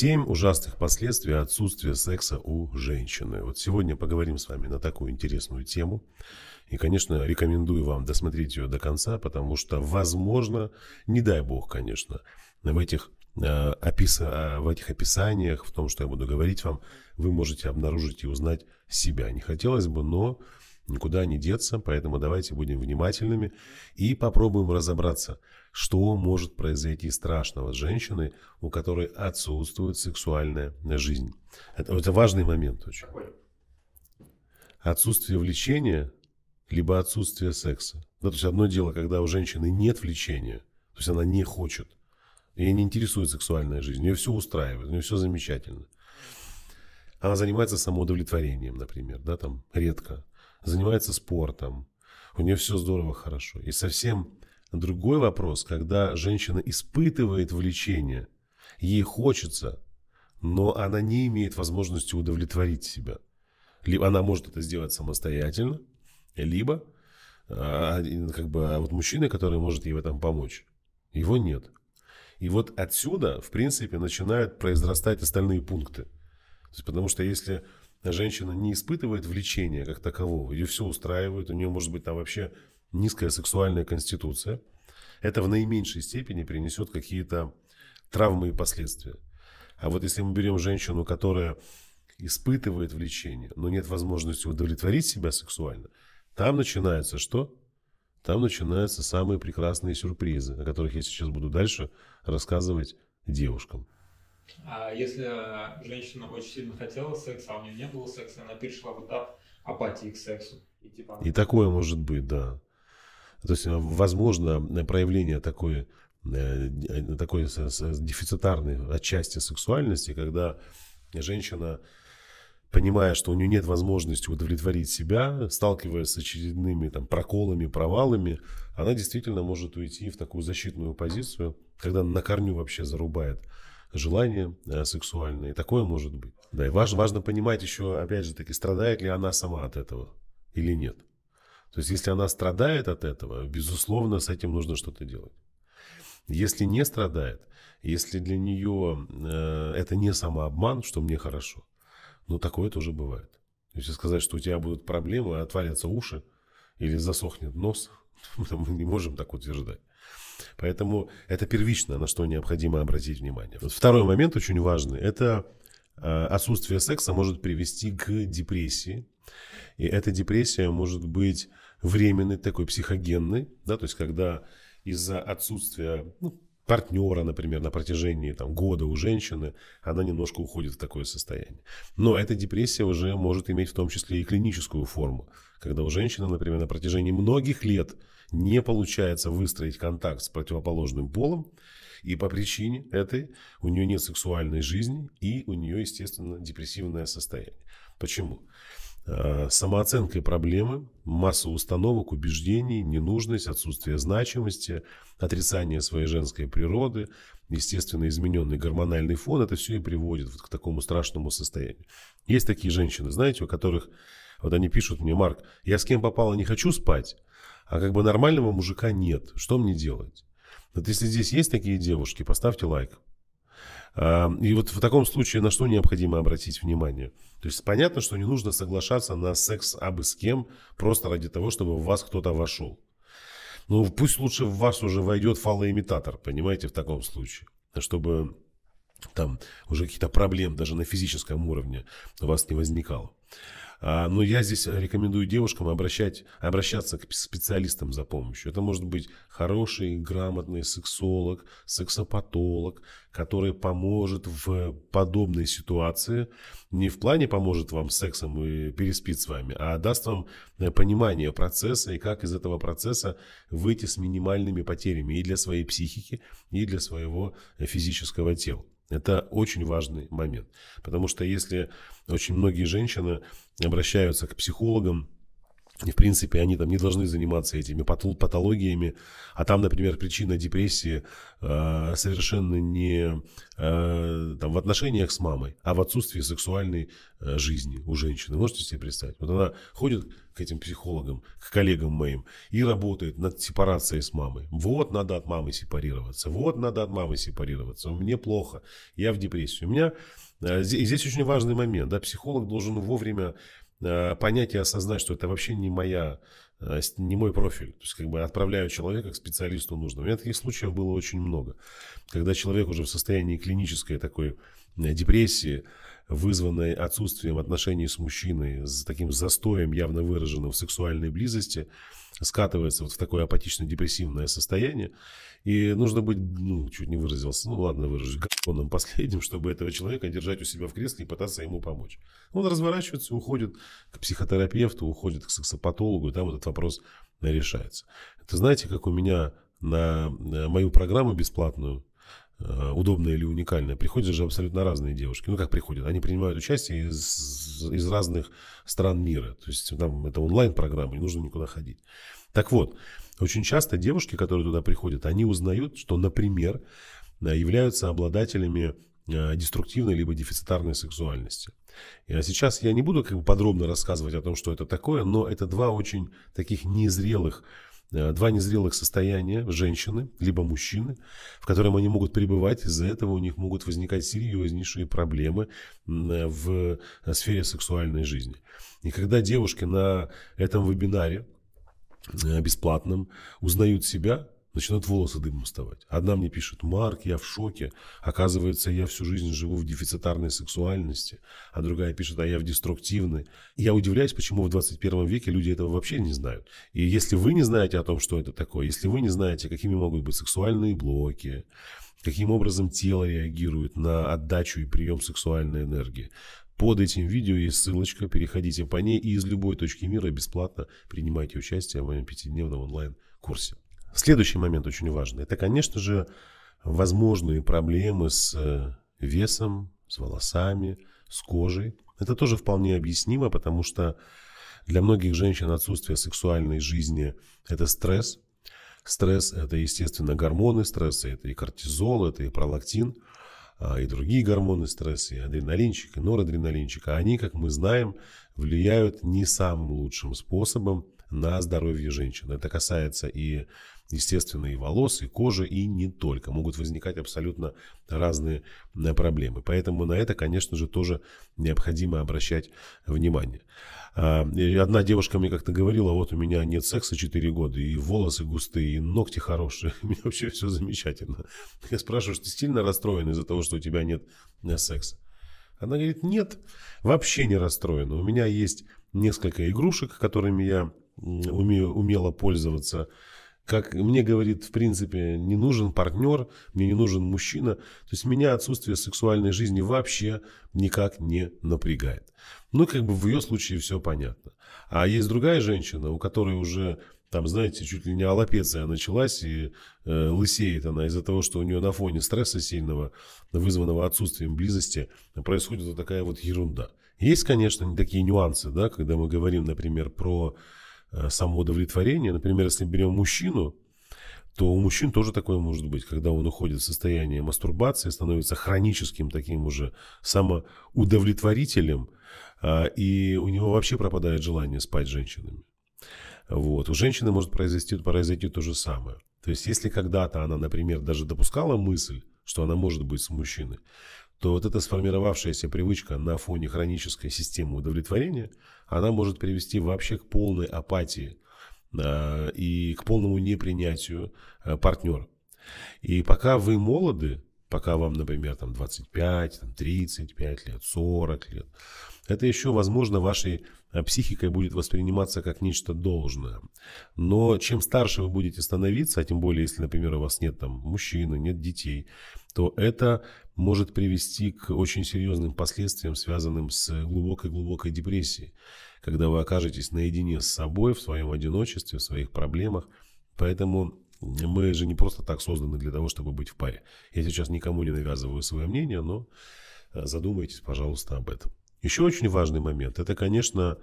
Семь ужасных последствий отсутствия секса у женщины. Вот сегодня поговорим с вами на такую интересную тему. И, конечно, рекомендую вам досмотреть ее до конца, потому что, возможно, не дай бог, конечно, в этих, э, описа, э, в этих описаниях, в том, что я буду говорить вам, вы можете обнаружить и узнать себя. Не хотелось бы, но Никуда не деться, поэтому давайте будем внимательными и попробуем разобраться, что может произойти страшного с женщиной, у которой отсутствует сексуальная жизнь. Это, это важный момент очень. Отсутствие влечения, либо отсутствие секса. Да, ну, то есть одно дело, когда у женщины нет влечения, то есть она не хочет, ее не интересует сексуальная жизнь, ее все устраивает, у нее все замечательно. Она занимается самоудовлетворением, например, да, там редко занимается спортом, у нее все здорово, хорошо. И совсем другой вопрос, когда женщина испытывает влечение, ей хочется, но она не имеет возможности удовлетворить себя. Либо она может это сделать самостоятельно, либо а, как бы а вот мужчина, который может ей в этом помочь, его нет. И вот отсюда, в принципе, начинают произрастать остальные пункты. потому что если женщина не испытывает влечения как такового, ее все устраивает, у нее может быть там вообще низкая сексуальная конституция, это в наименьшей степени принесет какие-то травмы и последствия. А вот если мы берем женщину, которая испытывает влечение, но нет возможности удовлетворить себя сексуально, там начинается что? Там начинаются самые прекрасные сюрпризы, о которых я сейчас буду дальше рассказывать девушкам. А если женщина очень сильно хотела секса, а у нее не было секса, она перешла в этап апатии к сексу. И, типа, она... и такое может быть, да. То есть, э, возможно, э, проявление такой, э, такой дефицитарной отчасти сексуальности, когда женщина понимая, что у нее нет возможности удовлетворить себя, сталкиваясь с очередными там, проколами, провалами, она действительно может уйти в такую защитную позицию, когда на корню вообще зарубает желания э, сексуальные. Такое может быть. Да, и важно, важно понимать еще, опять же таки, страдает ли она сама от этого или нет. То есть, если она страдает от этого, безусловно, с этим нужно что-то делать. Если не страдает, если для нее э, это не самообман, что мне хорошо, ну такое тоже бывает. Если сказать, что у тебя будут проблемы, отвалятся уши или засохнет нос, мы не можем так утверждать. Поэтому это первично, на что необходимо обратить внимание. Второй момент очень важный. Это э, отсутствие секса может привести к депрессии. И эта депрессия может быть временной, такой психогенной, да, то есть когда из-за отсутствия ну, партнера, например, на протяжении там, года у женщины, она немножко уходит в такое состояние. Но эта депрессия уже может иметь в том числе и клиническую форму, когда у женщины, например, на протяжении многих лет не получается выстроить контакт с противоположным полом, и по причине этой у нее нет сексуальной жизни, и у нее, естественно, депрессивное состояние. Почему? Э, самооценкой проблемы, масса установок, убеждений, ненужность, отсутствие значимости, отрицание своей женской природы, естественно, измененный гормональный фон, это все и приводит вот к такому страшному состоянию. Есть такие женщины, знаете, у которых, вот они пишут мне, Марк, я с кем попала, не хочу спать, а как бы нормального мужика нет, что мне делать? Вот если здесь есть такие девушки, поставьте лайк, Эм, и вот в таком случае на что необходимо обратить внимание? То есть понятно, что не нужно соглашаться на секс абы с кем просто ради того, чтобы в вас кто-то вошел. Ну, пусть лучше в вас уже войдет фалоимитатор, понимаете, в таком случае. Чтобы там уже какие то проблем даже на физическом уровне у вас не возникало. А, но я здесь рекомендую девушкам обращать, обращаться к специалистам за помощью. Это может быть хороший, грамотный сексолог, сексопатолог, который поможет в подобной ситуации. Не в плане поможет вам сексом и переспит с вами, а даст вам э, понимание процесса и как из этого процесса выйти с минимальными потерями и для своей психики, и для своего э, физического тела. Это очень важный момент. Потому что если очень многие женщины обращаются к психологам, и, в принципе, они там не должны заниматься этими патологиями. А там, например, причина депрессии э, совершенно не э, там, в отношениях с мамой, а в отсутствии сексуальной э, жизни у женщины. Можете себе представить? Вот она ходит к этим психологам, к коллегам моим, и работает над сепарацией с мамой. Вот надо от мамы сепарироваться, вот надо от мамы сепарироваться. Мне плохо, я в депрессии. У меня... Э, здесь очень важный момент. Да, психолог должен вовремя Э, понять и осознать, что это вообще не моя, э, не мой профиль. То есть как бы отправляю человека к специалисту нужно. У меня таких случаев было очень много. Когда человек уже в состоянии клинической такой э, депрессии, вызванной отсутствием отношений с мужчиной, с таким застоем явно выраженным в сексуальной близости, скатывается вот в такое апатично-депрессивное состояние, и нужно быть, ну, чуть не выразился, ну ладно, выражусь, г***ным последним, чтобы этого человека держать у себя в кресле и пытаться ему помочь. Он разворачивается, уходит к психотерапевту, уходит к сексопатологу, и там этот вопрос решается. Это знаете, как у меня на мою программу бесплатную, э, удобная или уникальная, приходят же абсолютно разные девушки. Ну, как приходят? Они принимают участие из, из разных стран мира. То есть там это онлайн-программа, не нужно никуда ходить. Так вот, очень часто девушки, которые туда приходят, они узнают, что, например, э, являются обладателями э, деструктивной либо дефицитарной сексуальности. И а сейчас я не буду как бы подробно рассказывать о том, что это такое, но это два очень таких незрелых э, два незрелых состояния женщины, либо мужчины, в котором они могут пребывать, из-за этого у них могут возникать серьезнейшие проблемы в сфере сексуальной жизни. И когда девушки на этом вебинаре Э, бесплатным узнают себя, начинают волосы дымом вставать. Одна мне пишет, Марк, я в шоке. Оказывается, я всю жизнь живу в дефицитарной сексуальности. А другая пишет, а я в деструктивной. И я удивляюсь, почему в 21 веке люди этого вообще не знают. И если вы не знаете о том, что это такое, если вы не знаете, какими могут быть сексуальные блоки, каким образом тело реагирует на отдачу и прием сексуальной энергии, под этим видео есть ссылочка, переходите по ней и из любой точки мира бесплатно принимайте участие в моем пятидневном онлайн-курсе. Следующий момент очень важный. Это, конечно же, возможные проблемы с э, весом, с волосами, с кожей. Это тоже вполне объяснимо, потому что для многих женщин отсутствие сексуальной жизни – это стресс. Стресс – это, естественно, гормоны стресса, это и кортизол, это и пролактин – а, и другие гормоны стресса, и адреналинчик, и норадреналинчик, а они, как мы знаем, влияют не самым лучшим способом на здоровье женщин. Это касается и, естественно, и волос, и кожи, и не только. Могут возникать абсолютно разные э, проблемы. Поэтому на это, конечно же, тоже необходимо обращать внимание. А, одна девушка мне как-то говорила, вот у меня нет секса 4 года, и волосы густые, и ногти хорошие, у меня вообще все замечательно. Я спрашиваю, что ты сильно расстроен из-за того, что у тебя нет э, секса? Она говорит, нет, вообще не расстроена. У меня есть несколько игрушек, которыми я умею умело пользоваться. Как мне говорит, в принципе, не нужен партнер, мне не нужен мужчина. То есть меня отсутствие сексуальной жизни вообще никак не напрягает. Ну, как бы в ее случае все понятно. А есть другая женщина, у которой уже там, знаете, чуть ли не аллопеция началась, и э, лысеет она из-за того, что у нее на фоне стресса сильного, вызванного отсутствием близости, происходит вот такая вот ерунда. Есть, конечно, такие нюансы, да, когда мы говорим, например, про Э, самоудовлетворения. Например, если берем мужчину, то у мужчин тоже такое может быть, когда он уходит в состояние мастурбации, становится хроническим таким уже самоудовлетворителем, а, и у него вообще пропадает желание спать с женщинами. Вот. У женщины может произойти, произойти то же самое. То есть, если когда-то она, например, даже допускала мысль, что она может быть с мужчиной, то вот эта сформировавшаяся привычка на фоне хронической системы удовлетворения, она может привести вообще к полной апатии э, и к полному непринятию э, а, партнера. И пока вы молоды, пока вам, например, там 25, там 35 лет, 40 лет, это еще, возможно, вашей а, психикой будет восприниматься как нечто должное. Но чем старше вы будете становиться, а тем более, если, например, у вас нет там мужчины, нет детей, то это может привести к очень серьезным последствиям, связанным с глубокой-глубокой депрессией, когда вы окажетесь наедине с собой, в своем одиночестве, в своих проблемах. Поэтому мы же не просто так созданы для того, чтобы быть в паре. Я сейчас никому не навязываю свое мнение, но э, задумайтесь, пожалуйста, об этом. Еще очень важный момент – это, конечно,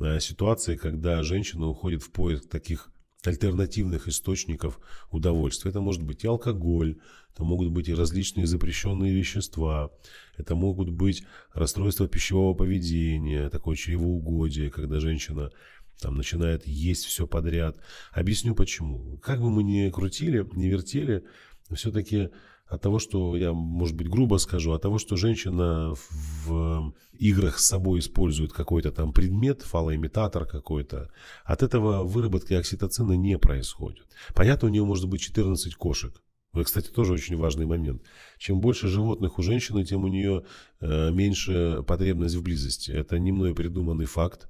э, ситуации, когда женщина уходит в поиск таких альтернативных источников удовольствия. Это может быть и алкоголь, это могут быть и различные запрещенные вещества, это могут быть расстройства пищевого поведения, такое чревоугодие, когда женщина там начинает есть все подряд. Объясню почему. Как бы мы ни крутили, ни вертели, все-таки от того, что я, может быть, грубо скажу, от того, что женщина в э, играх с собой использует какой-то там предмет, фалоимитатор какой-то, от этого выработки окситоцина не происходит. Понятно, у нее может быть 14 кошек. Это, кстати, тоже очень важный момент. Чем больше животных у женщины, тем у нее э, меньше потребность в близости. Это не мной придуманный факт.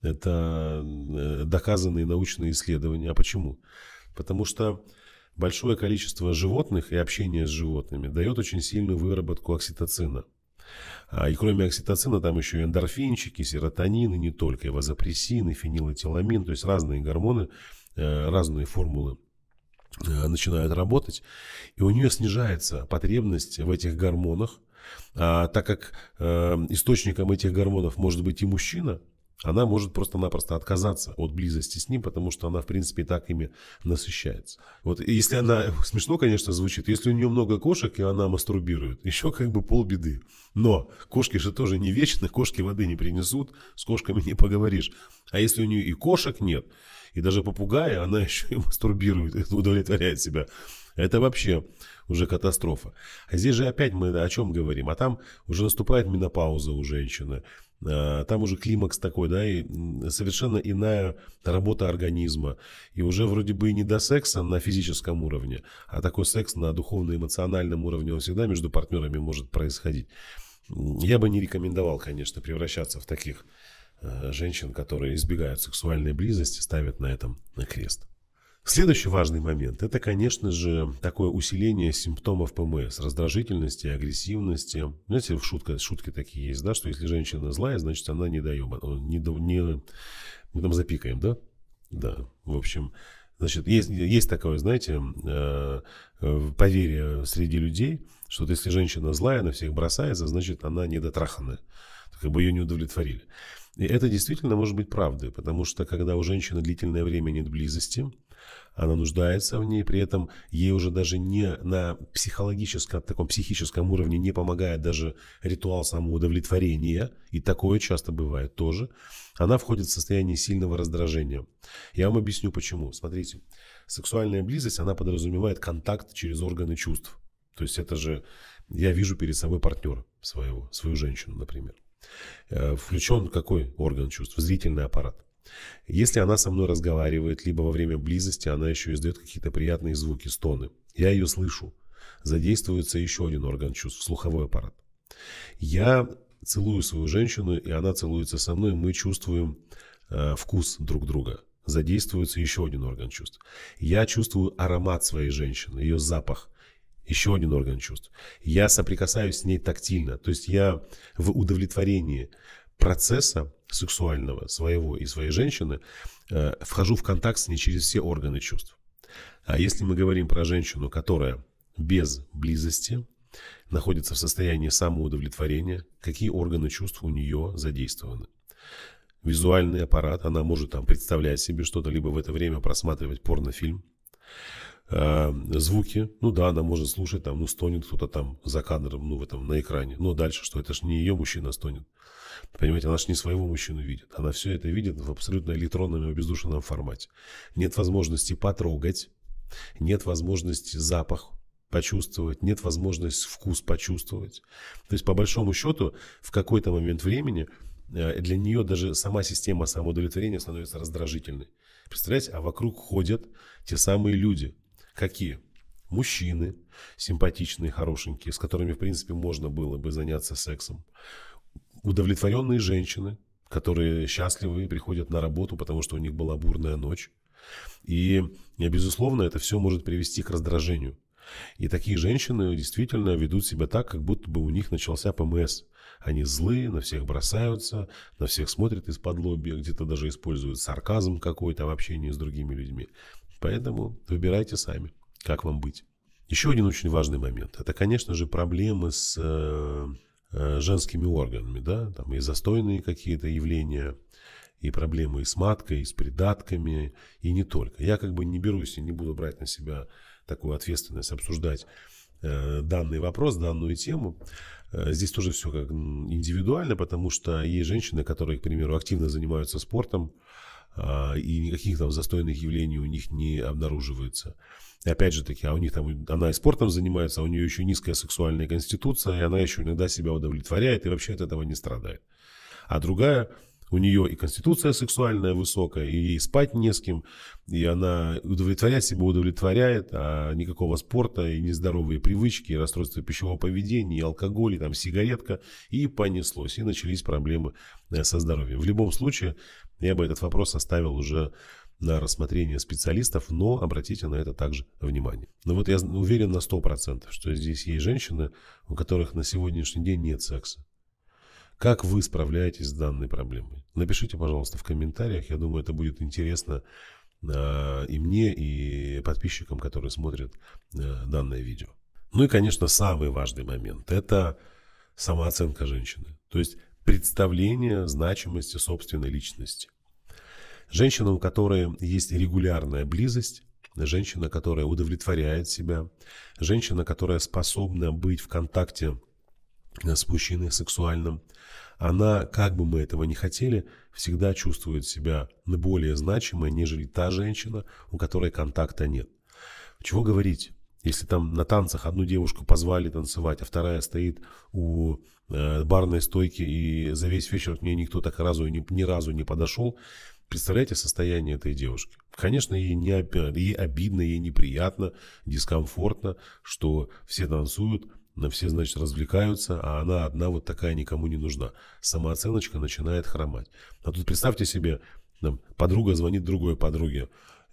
Это э, доказанные научные исследования. А почему? Потому что Большое количество животных и общение с животными дает очень сильную выработку окситоцина. А, и кроме окситоцина там еще и эндорфинчики, серотонин, и не только, и вазопрессин, и фенилэтиламин, то есть разные гормоны, э, разные формулы э, начинают работать, и у нее снижается потребность в этих гормонах, а, так как э, источником этих гормонов может быть и мужчина, она может просто-напросто отказаться от близости с ним, потому что она, в принципе, так ими насыщается. Вот если она, смешно, конечно, звучит, если у нее много кошек, и она мастурбирует, еще как бы полбеды. Но кошки же тоже не вечны, кошки воды не принесут, с кошками не поговоришь. А если у нее и кошек нет, и даже попугая, она еще и мастурбирует, удовлетворяет себя. Это вообще уже катастрофа. А здесь же опять мы о чем говорим? А там уже наступает менопауза у женщины. А, там уже климакс такой, да, и совершенно иная работа организма. И уже вроде бы и не до секса на физическом уровне, а такой секс на духовно-эмоциональном уровне, он всегда между партнерами может происходить. Я бы не рекомендовал, конечно, превращаться в таких э, женщин, которые избегают сексуальной близости, ставят на этом на крест. Следующий важный момент – это, конечно же, такое усиление симптомов ПМС, раздражительности, агрессивности. Знаете, шутка, шутки такие есть, да, что если женщина злая, значит, она не даем, э, не, не, мы там запикаем, да? Да, в общем, значит, есть, есть такое, знаете, э, э, поверье среди людей, что вот если женщина злая, она всех бросается, значит, она недотраханная, как бы ее не удовлетворили. И это действительно может быть правдой, потому что когда у женщины длительное время нет близости – она нуждается в ней, при этом ей уже даже не на психологическом, таком психическом уровне не помогает даже ритуал самоудовлетворения, и такое часто бывает тоже, она входит в состояние сильного раздражения. Я вам объясню почему. Смотрите, сексуальная близость, она подразумевает контакт через органы чувств. То есть это же я вижу перед собой партнера своего, свою женщину, например. Э, включен какой орган чувств? Зрительный аппарат. Если она со мной разговаривает, либо во время близости она еще издает какие-то приятные звуки, стоны. Я ее слышу. Задействуется еще один орган чувств, слуховой аппарат. Я целую свою женщину, и она целуется со мной, мы чувствуем э, вкус друг друга. Задействуется еще один орган чувств. Я чувствую аромат своей женщины, ее запах. Еще один орган чувств. Я соприкасаюсь с ней тактильно. То есть я в удовлетворении процесса сексуального своего и своей женщины э, вхожу в контакт с ней через все органы чувств. А если мы говорим про женщину, которая без близости находится в состоянии самоудовлетворения, какие органы чувств у нее задействованы? Визуальный аппарат, она может там представлять себе что-то, либо в это время просматривать порнофильм. Э, звуки, ну да, она может слушать, там, ну стонет кто-то там за кадром, ну в этом, на экране. Но дальше что, это же не ее мужчина стонет. Понимаете, она же не своего мужчину видит. Она все это видит в абсолютно электронном и обездушенном формате. Нет возможности потрогать, нет возможности запах почувствовать, нет возможности вкус почувствовать. То есть, по большому счету, в какой-то момент времени э, для нее даже сама система самоудовлетворения становится раздражительной. Представляете, а вокруг ходят те самые люди. Какие? Мужчины, симпатичные, хорошенькие, с которыми, в принципе, можно было бы заняться сексом удовлетворенные женщины, которые счастливы и приходят на работу, потому что у них была бурная ночь. И, безусловно, это все может привести к раздражению. И такие женщины действительно ведут себя так, как будто бы у них начался ПМС. Они злые, на всех бросаются, на всех смотрят из-под лобби, где-то даже используют сарказм какой-то в общении с другими людьми. Поэтому выбирайте сами, как вам быть. Еще один очень важный момент. Это, конечно же, проблемы с э, Э, женскими органами, да, там и застойные какие-то явления, и проблемы и с маткой, и с придатками, и не только. Я как бы не берусь и не буду брать на себя такую ответственность обсуждать э, данный вопрос, данную тему. Э, здесь тоже все как индивидуально, потому что есть женщины, которые, к примеру, активно занимаются спортом, а, и никаких там застойных явлений у них не обнаруживается. И опять же таки, а у них там, она и спортом занимается, а у нее еще низкая сексуальная конституция, и она еще иногда себя удовлетворяет и вообще от этого не страдает. А другая, у нее и конституция сексуальная высокая, и ей спать не с кем, и она удовлетворять себя удовлетворяет, а никакого спорта, и нездоровые привычки, и расстройство пищевого поведения, и алкоголь, и там сигаретка, и понеслось, и начались проблемы э, со здоровьем. В любом случае, я бы этот вопрос оставил уже на рассмотрение специалистов, но обратите на это также внимание. Ну вот я уверен на 100%, что здесь есть женщины, у которых на сегодняшний день нет секса. Как вы справляетесь с данной проблемой? Напишите, пожалуйста, в комментариях. Я думаю, это будет интересно а, и мне, и подписчикам, которые смотрят э, данное видео. Ну и, конечно, самый важный момент – это самооценка женщины. То есть представление значимости собственной личности. Женщина, у которой есть регулярная близость, женщина, которая удовлетворяет себя, женщина, которая способна быть в контакте э, с мужчиной сексуальным, она, как бы мы этого не хотели, всегда чувствует себя более значимой, нежели та женщина, у которой контакта нет. Чего говорить? Если там на танцах одну девушку позвали танцевать, а вторая стоит у э, барной стойки, и за весь вечер к ней никто так разу, ни, ни разу не подошел, представляете состояние этой девушки? Конечно, ей, не, ей обидно, ей неприятно, дискомфортно, что все танцуют, все, значит, развлекаются, а она одна вот такая никому не нужна. Самооценочка начинает хромать. А тут представьте себе, там, подруга звонит другой подруге.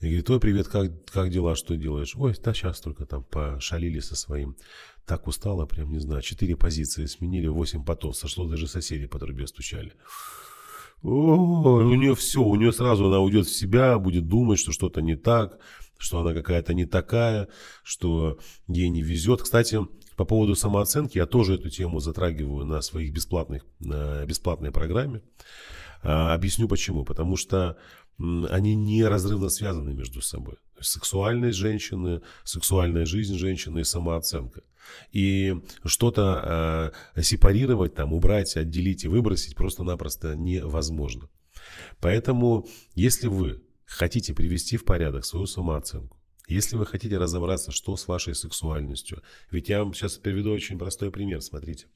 И говорит, ой, привет, как, как дела, что делаешь? Ой, да сейчас только там пошалили со своим. Так устала, прям не знаю, четыре позиции сменили, восемь потов сошло, даже соседи по трубе стучали. О, у нее все, у нее сразу она уйдет в себя, будет думать, что что-то не так, что она какая-то не такая, что ей не везет. Кстати, по поводу самооценки, я тоже эту тему затрагиваю на своих бесплатных, на бесплатной программе. А, объясню почему. Потому что они неразрывно связаны между собой. Сексуальность женщины, сексуальная жизнь женщины и самооценка. И что-то э, сепарировать, там, убрать, отделить и выбросить просто-напросто невозможно. Поэтому, если вы хотите привести в порядок свою самооценку, если вы хотите разобраться, что с вашей сексуальностью, ведь я вам сейчас приведу очень простой пример, смотрите.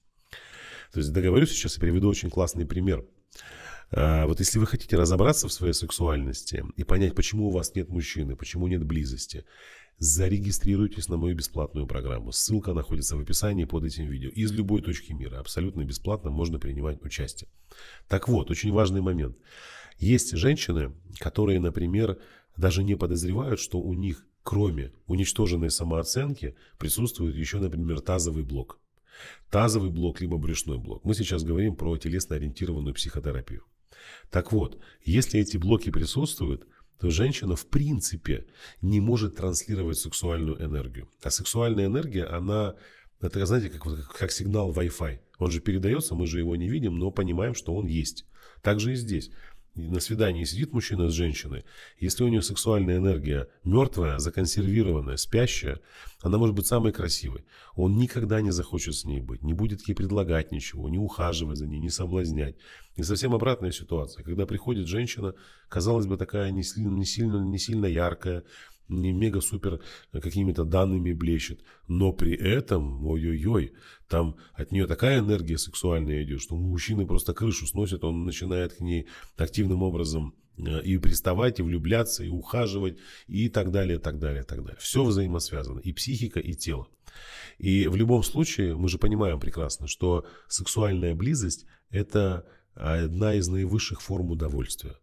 То есть договорюсь сейчас и приведу очень классный пример. А, вот если вы хотите разобраться в своей сексуальности и понять, почему у вас нет мужчины, почему нет близости, зарегистрируйтесь на мою бесплатную программу. Ссылка находится в описании под этим видео. Из любой точки мира, абсолютно бесплатно, можно принимать участие. Так вот, очень важный момент. Есть женщины, которые, например, даже не подозревают, что у них, кроме уничтоженной самооценки, присутствует еще, например, тазовый блок. Тазовый блок, либо брюшной блок. Мы сейчас говорим про телесно-ориентированную психотерапию. Так вот, если эти блоки присутствуют, то женщина в принципе не может транслировать сексуальную энергию. А сексуальная энергия, она, это, знаете, как, как сигнал Wi-Fi. Он же передается, мы же его не видим, но понимаем, что он есть. Так же и здесь на свидании сидит мужчина с женщиной, если у нее сексуальная энергия мертвая, законсервированная, спящая, она может быть самой красивой. Он никогда не захочет с ней быть, не будет ей предлагать ничего, не ухаживать за ней, не соблазнять. И совсем обратная ситуация, когда приходит женщина, казалось бы, такая не сильно, не сильно, не сильно яркая, не мега-супер э, какими-то данными блещет. Но при этом, ой-ой-ой, там от нее такая энергия сексуальная идет, что мужчины просто крышу сносят, он начинает к ней активным образом э, и приставать, и влюбляться, и ухаживать, и так далее, так далее, так далее. Все взаимосвязано, и психика, и тело. И в любом случае, мы же понимаем прекрасно, что сексуальная близость – это одна из наивысших форм удовольствия.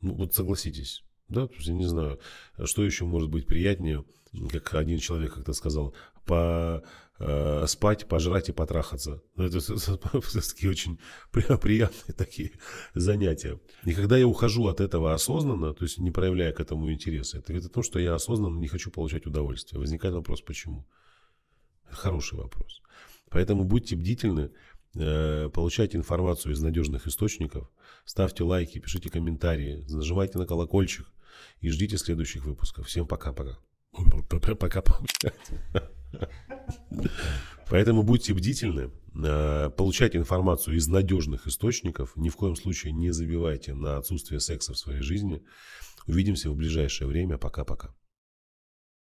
Ну вот согласитесь, да, то есть я не знаю, что еще может быть приятнее, как один человек как-то сказал, по, э, спать, пожрать и потрахаться. Ну, это, это, это такие очень приятные такие занятия. И когда я ухожу от этого осознанно, то есть не проявляя к этому интереса, это говорит о том, что я осознанно не хочу получать удовольствие. Возникает вопрос, почему? хороший вопрос. Поэтому будьте бдительны, э, получайте информацию из надежных источников, ставьте лайки, пишите комментарии, нажимайте на колокольчик, и ждите следующих выпусков. Всем пока-пока. Пока пока Поэтому будьте бдительны, э, получайте информацию из надежных источников, ни в коем случае не забивайте на отсутствие секса в своей жизни. Увидимся в ближайшее время. Пока-пока.